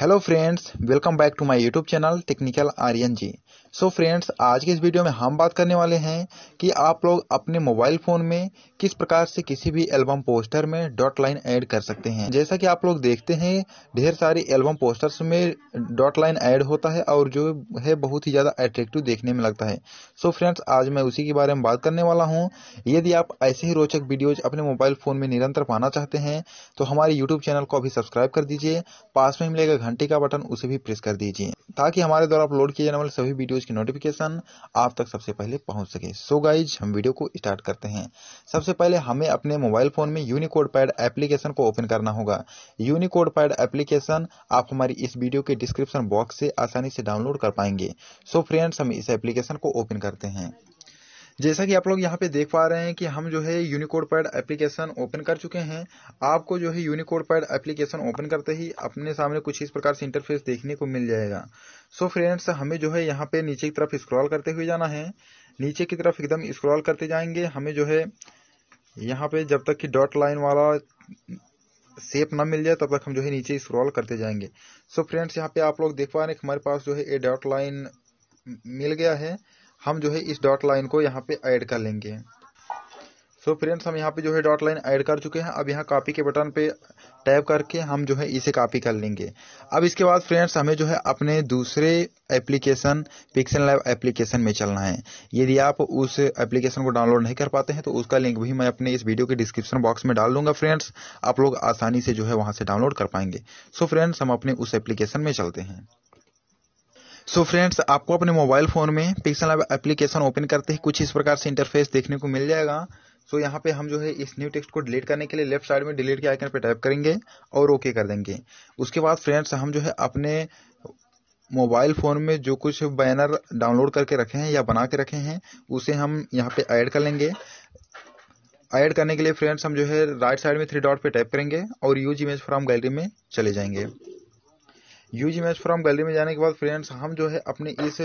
hello friends welcome back to my YouTube channel technical Aryan ji so friends आज के इस video में हम बात करने वाले हैं कि आप लोग अपने मोबाइल फोन में किस प्रकार से किसी भी एल्बम पोस्टर में डॉट लाइन ऐड कर सकते हैं जैसा कि आप लोग देखते हैं ढेर सारे एल्बम पोस्टर्स में डॉट लाइन ऐड होता है और जो है बहुत ही ज़्यादा अट्रेक्टिव देखने में लगता है सो so फ्रेंड्स आज मैं उसी के बारे में बात करने वाला हूँ यदि आप ऐसे ही रोचक वीडियोज अपने मोबाइल फोन में निरंतर पाना चाहते हैं तो हमारे यूट्यूब चैनल को अभी सब्सक्राइब कर दीजिए पास में मिलेगा घंटे का बटन उसे भी प्रेस कर दीजिए ताकि हमारे द्वारा अपलोड किए जाने वाले सभी वीडियोज की नोटिफिकेशन आप तक सबसे पहले पहुंच सके सो गाइज हम वीडियो को स्टार्ट करते हैं सबसे पहले हमें अपने मोबाइल फोन में यूनिकोड पैड एप्लीकेशन को ओपन करना होगा यूनिकोड पैड एप्लीकेशन आप हमारी इस वीडियो के डिस्क्रिप्शन बॉक्स से आसानी से डाउनलोड कर पाएंगे सो फ्रेंड्स हम इस एप्लीकेशन को ओपन करते हैं जैसा कि आप लोग यहाँ पे देख पा रहे हैं कि हम जो है यूनिकोड पैड एप्लीकेशन ओपन कर चुके हैं आपको जो है यूनिकोड पैड एप्लीकेशन ओपन करते ही अपने सामने कुछ इस प्रकार से इंटरफेस देखने को मिल जाएगा सो so फ्रेंड्स हमें जो है यहाँ पे नीचे की तरफ स्क्रॉल करते हुए जाना है नीचे की तरफ एकदम स्क्रॉल करते जाएंगे हमें जो है यहाँ पे जब तक कि डॉट लाइन वाला सेप ना मिल जाए तब तक हम जो है नीचे स्क्रॉल करते जाएंगे सो so फ्रेंड्स यहाँ पे आप लोग देख पा रहे हैं हमारे पास जो है ए डॉट लाइन मिल गया है हम जो है इस डॉट लाइन को यहाँ पे ऐड कर लेंगे सो so फ्रेंड्स हम यहाँ पे जो है डॉट लाइन ऐड कर चुके हैं अब यहाँ कॉपी के बटन पे टैप करके हम जो है इसे कॉपी कर लेंगे अब इसके बाद फ्रेंड्स हमें जो है अपने दूसरे एप्लीकेशन पिक्सल लैब एप्लीकेशन में चलना है यदि आप उस एप्लीकेशन को डाउनलोड नहीं कर पाते हैं तो उसका लिंक भी मैं अपने इस वीडियो के डिस्क्रिप्शन बॉक्स में डाल दूंगा फ्रेंड्स आप लोग आसानी से जो है वहाँ से डाउनलोड कर पाएंगे सो so फ्रेंड्स हम अपने उस एप्लीकेशन में चलते हैं सो so फ्रेंड्स आपको अपने मोबाइल फ़ोन में पिक्सल एप्लीकेशन ओपन करते ही कुछ इस प्रकार से इंटरफेस देखने को मिल जाएगा सो so यहाँ पे हम जो है इस न्यू टेक्स्ट को डिलीट करने के लिए लेफ्ट साइड में डिलीट के आइकन पे टाइप करेंगे और ओके कर देंगे उसके बाद फ्रेंड्स हम जो है अपने मोबाइल फ़ोन में जो कुछ बैनर डाउनलोड करके रखे हैं या बना के रखे हैं उसे हम यहाँ पे ऐड कर लेंगे ऐड करने के लिए फ्रेंड्स हम जो है राइट साइड में थ्री डॉट पे टाइप करेंगे और यूज इमेज फ्रॉम गैलरी में चले जाएंगे यूज इमेज फ्रॉम गैलरी में जाने के बाद फ्रेंड्स हम जो है अपने इस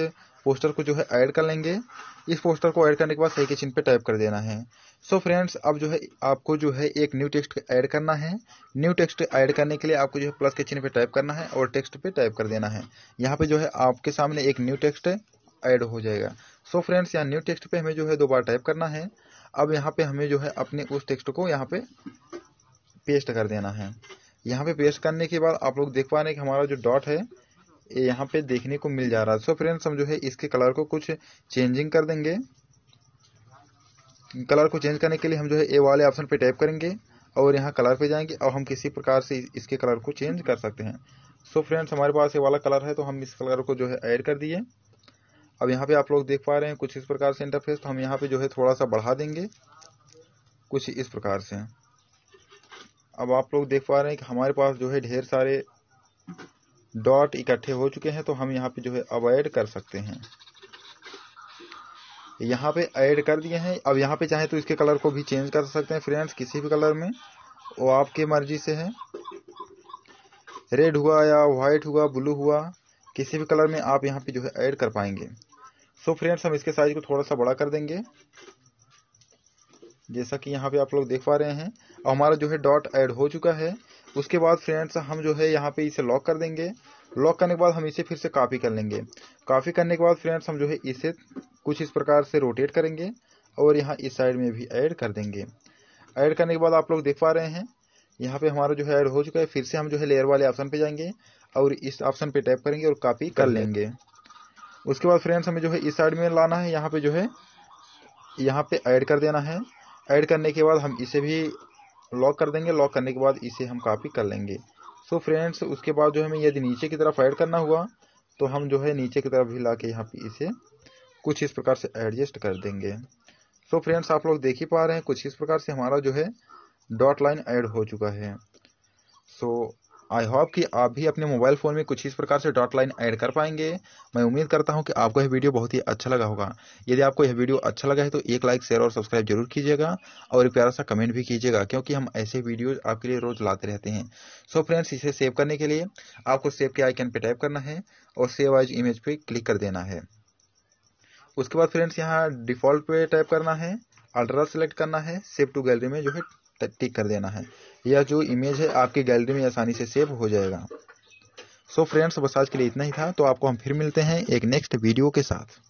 पोस्टर को जो है ऐड कर लेंगे इस पोस्टर को ऐड करने के बाद सही के चिन्ह पे टाइप कर देना है सो so फ्रेंड्स अब जो है आपको जो है एक न्यू टेक्स्ट ऐड करना है न्यू टेक्स्ट ऐड करने के लिए आपको जो है प्लस के चिन्ह पे टाइप करना है और टेक्स्ट पे टाइप कर देना है यहाँ पे जो है आपके सामने एक न्यू टेक्स्ट ऐड हो जाएगा सो फ्रेंड्स यहाँ न्यू टेक्स्ट पे हमें जो है दो बार टाइप करना है अब यहाँ पे हमें जो है अपने उस टेक्स्ट को यहाँ पे पेस्ट कर देना है यहाँ पे पेस्ट करने के बाद आप लोग देख पा रहे हैं कि हमारा जो डॉट है यहाँ पे देखने को मिल जा रहा है सो फ्रेंड्स हम जो है इसके कलर को कुछ चेंजिंग कर देंगे कलर को चेंज करने के लिए हम जो है ए वाले ऑप्शन पे टैप करेंगे और यहाँ कलर पे जाएंगे और हम किसी प्रकार से इसके कलर को चेंज कर सकते हैं सो फ्रेंड्स हमारे पास ये वाला कलर है तो हम इस कलर को जो है ऐड कर दिए अब यहाँ पे आप लोग देख पा रहे हैं कुछ इस प्रकार से इंटरफेस तो हम यहाँ पे जो है थोड़ा सा बढ़ा देंगे कुछ इस प्रकार से अब आप लोग देख पा रहे हैं कि हमारे पास जो है ढेर सारे डॉट इकट्ठे हो चुके हैं तो हम यहाँ पे जो है अब ऐड कर सकते हैं यहाँ पे ऐड कर दिए हैं अब यहाँ पे चाहे तो इसके कलर को भी चेंज कर सकते हैं फ्रेंड्स किसी भी कलर में वो आपकी मर्जी से है रेड हुआ या वाइट हुआ ब्लू हुआ किसी भी कलर में आप यहाँ पे जो है ऐड कर पाएंगे सो so फ्रेंड्स हम इसके साइज को थोड़ा सा बड़ा कर देंगे जैसा कि यहाँ पे आप लोग देख पा रहे हैं और हमारा जो है डॉट ऐड हो चुका है उसके बाद फ्रेंड्स हम जो है यहाँ पे इसे लॉक कर देंगे लॉक करने के बाद हम इसे फिर से कॉपी कर लेंगे कॉपी करने के बाद फ्रेंड्स हम जो है इसे कुछ इस प्रकार से रोटेट करेंगे और यहाँ इस साइड में भी ऐड कर देंगे ऐड करने के बाद आप लोग देख पा रहे हैं यहाँ पे हमारा जो है ऐड हो चुका है फिर से हम जो है लेयर वाले ऑप्शन पे जाएंगे और इस ऑप्शन पे टैप करेंगे और कॉपी कर लेंगे उसके बाद फ्रेंड्स हमें जो है इस साइड में लाना है यहाँ पे जो है यहाँ पे ऐड कर देना है ऐड करने के बाद हम इसे भी लॉक कर देंगे लॉक करने के बाद इसे हम कॉपी कर लेंगे सो so फ्रेंड्स उसके बाद जो हमें यदि नीचे की तरफ ऐड करना हुआ तो हम जो है नीचे की तरफ भी ला के यहाँ पे इसे कुछ इस प्रकार से एडजस्ट कर देंगे सो so फ्रेंड्स आप लोग देख ही पा रहे हैं कुछ इस प्रकार से हमारा जो है डॉट लाइन ऐड हो चुका है सो so, आई होप कि आप भी अपने मोबाइल फ़ोन में कुछ इस प्रकार से डॉट लाइन ऐड कर पाएंगे मैं उम्मीद करता हूं कि आपको यह वीडियो बहुत ही अच्छा लगा होगा यदि आपको यह वीडियो अच्छा लगा है तो एक लाइक शेयर और सब्सक्राइब जरूर कीजिएगा और एक प्यारा सा कमेंट भी कीजिएगा क्योंकि हम ऐसे वीडियोज आपके लिए रोज़ लाते रहते हैं सो so फ्रेंड्स इसे सेव करने के लिए आपको सेव के आइकन पर टाइप करना है और सेव आइज इमेज पर क्लिक कर देना है उसके बाद फ्रेंड्स यहाँ डिफ़ॉल्ट पे टाइप करना है अल्ट्रा सेलेक्ट करना है सेव टू गैलरी में जो है टिक कर देना है यह जो इमेज है आपकी गैलरी में आसानी से सेव हो जाएगा सो फ्रेंड्स बस आज के लिए इतना ही था तो आपको हम फिर मिलते हैं एक नेक्स्ट वीडियो के साथ